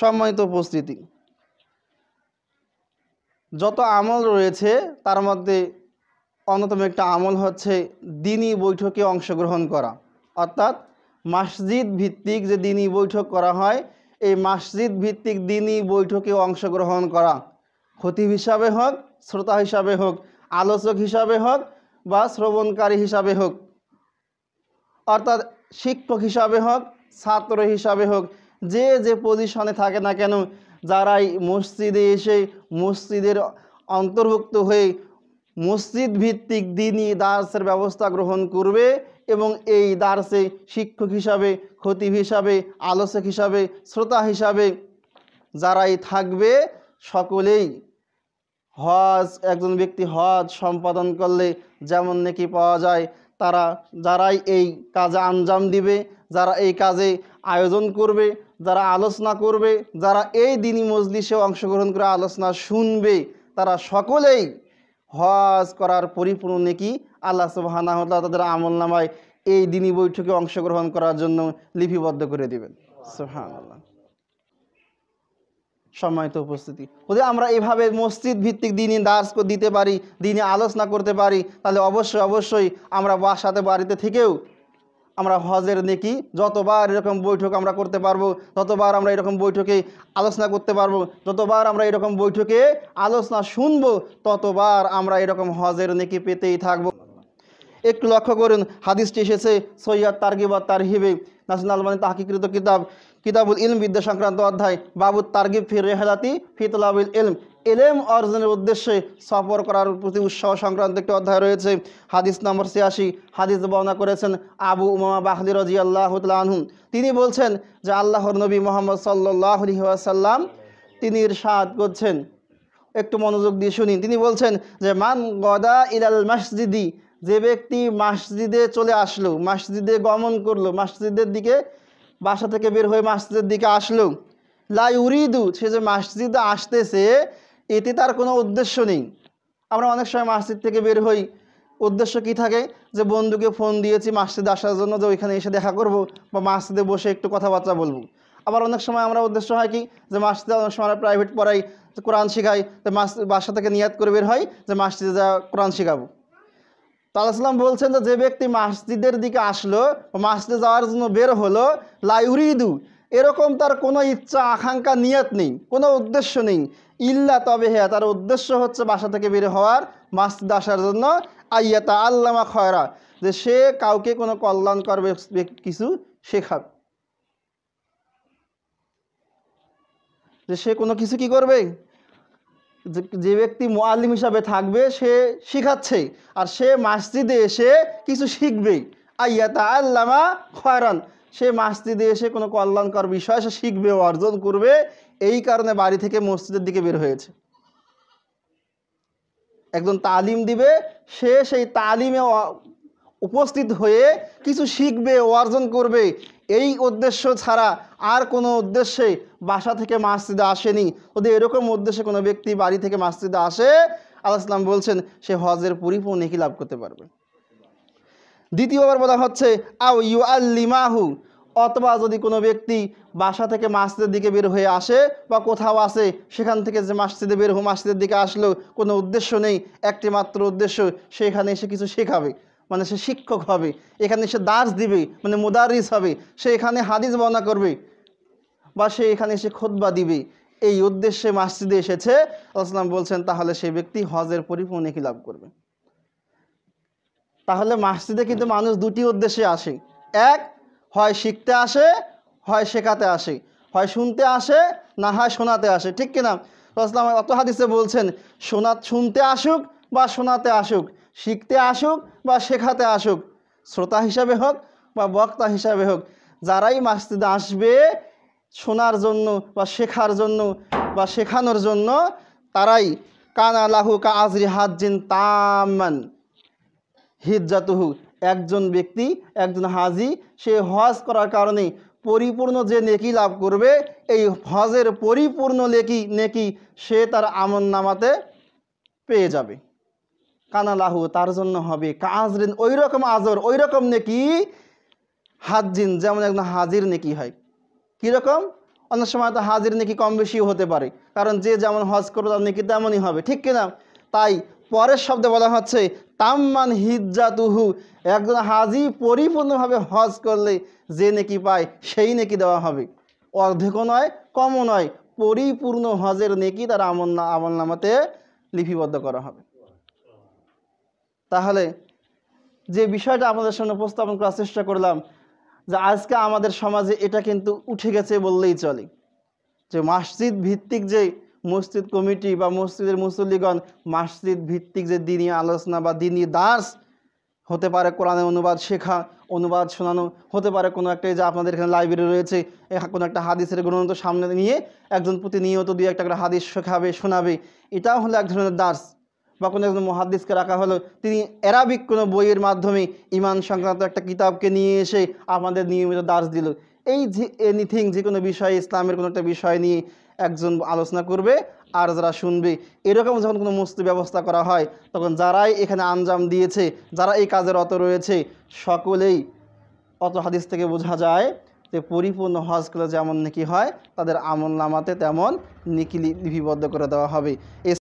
সম্মানিত উপস্থিতি যত আমল রয়েছে তার মধ্যে অন্যতম একটা আমল হচ্ছে দিনই বৈঠকে অংশগ্রহণ করা অর্থাৎ মসজিদ ভিত্তিক যে দিনই বৈঠক করা হয় এই মসজিদ ভিত্তিক দিনই বৈঠকে অংশগ্রহণ করা ক্ষতি হিসাবে হোক শ্রোতা হিসাবে হোক আলোচক হিসাবে হোক বা শ্রবণকারী হিসাবে হোক অর্থাৎ শিক্ষক হিসাবে হোক ছাত্র হিসাবে হোক যে যে পজিশনে থাকে না কেন যারাই মসজিদে এসে মসজিদের অন্তর্ভুক্ত হয়ে মসজিদ ভিত্তিক দিনই দার্সের ব্যবস্থা গ্রহণ করবে এবং এই দার্সে শিক্ষক হিসাবে খতিব হিসাবে আলোচক হিসাবে শ্রোতা হিসাবে যারাই থাকবে সকলেই হজ একজন ব্যক্তি হজ সম্পাদন করলে যেমন নাকি পাওয়া যায় তারা যারাই এই কাজে আঞ্জাম দিবে যারা এই কাজে আয়োজন করবে যারা আলোচনা করবে যারা এই দিনী মজলিসে অংশগ্রহণ করে আলোচনা শুনবে তারা সকলেই হজ করার পরিপূর্ণ নেকি আল্লাহ সুবাহ তাদের আমল নামায় এই দিনই বৈঠকে অংশগ্রহণ করার জন্য লিপিবদ্ধ করে দেবেন সুহান সম্মানিত উপস্থিতি যদি আমরা এভাবে মসজিদ ভিত্তিক দিনই দাস দিতে পারি দিনে আলোচনা করতে পারি তাহলে অবশ্যই অবশ্যই আমরা বাসাতে বাড়িতে থেকেও আমরা হজের নেকি যতবার এরকম বৈঠক আমরা করতে পারবো ততবার আমরা এরকম বৈঠকে আলোচনা করতে পারবো যতবার আমরা এরকম বৈঠকে আলোচনা শুনবো ততবার আমরা এরকম হজের নেকি পেতেই থাকবো একটু লক্ষ্য করুন হাদিসটি এসেছে সৈয়াদ তারগিব তারহিবে ন্যাশনাল মানে তাহকিকৃত কিতাব কিতাবুল ইলম বিদ্যা সংক্রান্ত অধ্যায় বাবুর তারগিব ফির রেহালাতি ফিতলাবুল ইলম এলেম অর্জনের উদ্দেশ্যে সফর করার প্রতি উৎসাহ সংক্রান্ত একটি অধ্যায় রয়েছে হাদিস নম্বর ছিয়াশি হাদিস বর্ণনা করেছেন আবু উমামা বাহদি রাজি আল্লাহ তিনি বলছেন যে আল্লাহর নবী মোহাম্মদ সাল্লাহ আলহিহাসাল্লাম তিনি ইরশাদ করছেন একটু মনোযোগ দিয়ে শুনি তিনি বলছেন যে মান গদা ইলাল মসজিদি যে ব্যক্তি মসজিদে চলে আসলো মসজিদে গমন করলো মসজিদের দিকে বাসা থেকে বের হয়ে মসজিদের দিকে আসলো লাই উরিদু সে যে মসজিদে আসতেছে এতে তার কোনো উদ্দেশ্য নেই আমরা অনেক সময় মাসজিদ থেকে বের হই উদ্দেশ্য কি থাকে যে বন্ধুকে ফোন দিয়েছি মাসজিদে আসার জন্য যে ওইখানে এসে দেখা করব বা মাসজিদে বসে একটু কথাবার্তা বলবো আবার অনেক সময় আমরা উদ্দেশ্য হয় কি যে মাসজিদে অনেক সময় আমরা প্রাইভেট পড়াই কোরআন শেখাই যে মাস বাসা থেকে নিয়াত করে বের হয় যে মাসজিদে যা কোরআন শেখাবো তো আল্লাহাম বলছেন যে যে ব্যক্তি মাসজিদের দিকে আসলো মাসজিদে যাওয়ার জন্য বের হলো লাইউরিদু এরকম তার কোনো ইচ্ছা আকাঙ্ক্ষা নিয়াত নেই কোনো উদ্দেশ্য নেই ইল্লা তবে হ্যাঁ তার উদ্দেশ্য হচ্ছে বাসা থেকে বের হওয়ার মাস্তি আসার জন্য আইয়াতা আল্লামা খয়রা যে সে কাউকে কোনো কল্যাণ করবে কিছু শেখাবে যে সে কোনো কিছু কি করবে যে ব্যক্তি মোয়াল্লিম হিসাবে থাকবে সে শিখাচ্ছে আর সে মসজিদে এসে কিছু শিখবে আইয়াতা আল্লামা খয়রান সে মাসজিদে এসে কোনো কল্যাণকর বিষয় সে শিখবে অর্জন করবে এই কারণে বাড়ি থেকে মসজিদের দিকে বের হয়েছে একজন তালিম দিবে সে সেই তালিমে উপস্থিত হয়ে কিছু শিখবে অর্জন করবে এই উদ্দেশ্য ছাড়া আর কোনো উদ্দেশ্যে বাসা থেকে মাসজিদে আসেনি ওদের এরকম উদ্দেশ্যে কোনো ব্যক্তি বাড়ি থেকে মাসজিদে আসে আল্লাহ ইসলাম বলছেন সে হজের পরিপূর্ণ নেকি লাভ করতে পারবে দ্বিতীয়বার বলা হচ্ছে আও ইউ আল্লিমাহু অথবা যদি কোনো ব্যক্তি বাসা থেকে মাসিদের দিকে বের হয়ে আসে বা কোথাও আসে সেখান থেকে যে মাসিদে বের হয়ে মাসিদের দিকে আসলো কোনো উদ্দেশ্য নেই একটি মাত্র উদ্দেশ্য সেখানে এসে কিছু শেখাবে মানে সে শিক্ষক হবে এখানে সে দাস দিবে মানে মুদারিস হবে সে এখানে হাদিস বর্ণনা করবে বা সে এখানে এসে খোদবা দিবে এই উদ্দেশ্যে মাসজিদে এসেছে আসলাম বলছেন তাহলে সেই ব্যক্তি হজের পরিপূর্ণ কি লাভ করবে তাহলে মাসজিদে কিন্তু মানুষ দুটি উদ্দেশ্যে আসে এক হয় শিখতে আসে হয় শেখাতে আসে হয় শুনতে আসে না হয় শোনাতে আসে ঠিক কিনা রসলাম অত হাদিসে বলছেন শোনা শুনতে আসুক বা শোনাতে আসুক শিখতে আসুক বা শেখাতে আসুক শ্রোতা হিসাবে হোক বা বক্তা হিসাবে হোক যারাই মাসজিদে আসবে শোনার জন্য বা শেখার জন্য বা শেখানোর জন্য তারাই কানা লাহু কা আজরি হাজিন তামান হিজ্জাতুহু একজন ব্যক্তি একজন হাজি সে হজ করার কারণে পরিপূর্ণ যে নেকি লাভ করবে এই হজের পরিপূর্ণ নেকি নেকি সে তার আমন নামাতে পেয়ে যাবে কানালাহু তার জন্য হবে কাজরিন ওই রকম আজর ওই রকম নেকি হাজিন যেমন একজন হাজির নেকি হয় কীরকম অনেক সময় তো হাজির নেকি কম বেশিও হতে পারে কারণ যে যেমন হজ করবে তার নেকি তেমনই হবে ঠিক কিনা তাই পরের শব্দে বলা হচ্ছে তাম্মান হিজ্জাতুহু একজন হাজি পরিপূর্ণভাবে হজ করলে যে নেকি পায় সেই নেকি দেওয়া হবে অর্ধেকও নয় কমও নয় পরিপূর্ণ হজের নেকি তার আমল আমল নামাতে লিপিবদ্ধ করা হবে তাহলে যে বিষয়টা আমাদের সামনে উপস্থাপন করার চেষ্টা করলাম যে আজকে আমাদের সমাজে এটা কিন্তু উঠে গেছে বললেই চলে যে মসজিদ ভিত্তিক যে মসজিদ কমিটি বা মসজিদের মুসল্লিগণ মসজিদ ভিত্তিক যে দিনই আলোচনা বা দিনই দাস হতে পারে কোরআনের অনুবাদ শেখা অনুবাদ শোনানো হতে পারে কোনো একটা যে আপনাদের এখানে লাইব্রেরি রয়েছে কোনো একটা হাদিসের গ্রন্থ সামনে নিয়ে একজন প্রতিনিয়ত দুই একটা করে হাদিস শেখাবে শোনাবে এটাও হলো এক ধরনের দাস বা কোনো একজন মহাদিসকে রাখা হলো তিনি অ্যারাবিক কোনো বইয়ের মাধ্যমে ইমান সংক্রান্ত একটা কিতাবকে নিয়ে এসে আমাদের নিয়মিত দাস দিল এই যে এনিথিং যে কোনো বিষয়ে ইসলামের কোনো একটা বিষয় নিয়ে একজন আলোচনা করবে আর যারা শুনবে এরকম যখন কোনো মস্তি ব্যবস্থা করা হয় তখন যারাই এখানে আঞ্জাম দিয়েছে যারা এই কাজের অত রয়েছে সকলেই অত হাদিস থেকে বোঝা যায় যে পরিপূর্ণ হজ যেমন নাকি হয় তাদের আমল নামাতে তেমন নিকিলি লিপিবদ্ধ করে দেওয়া হবে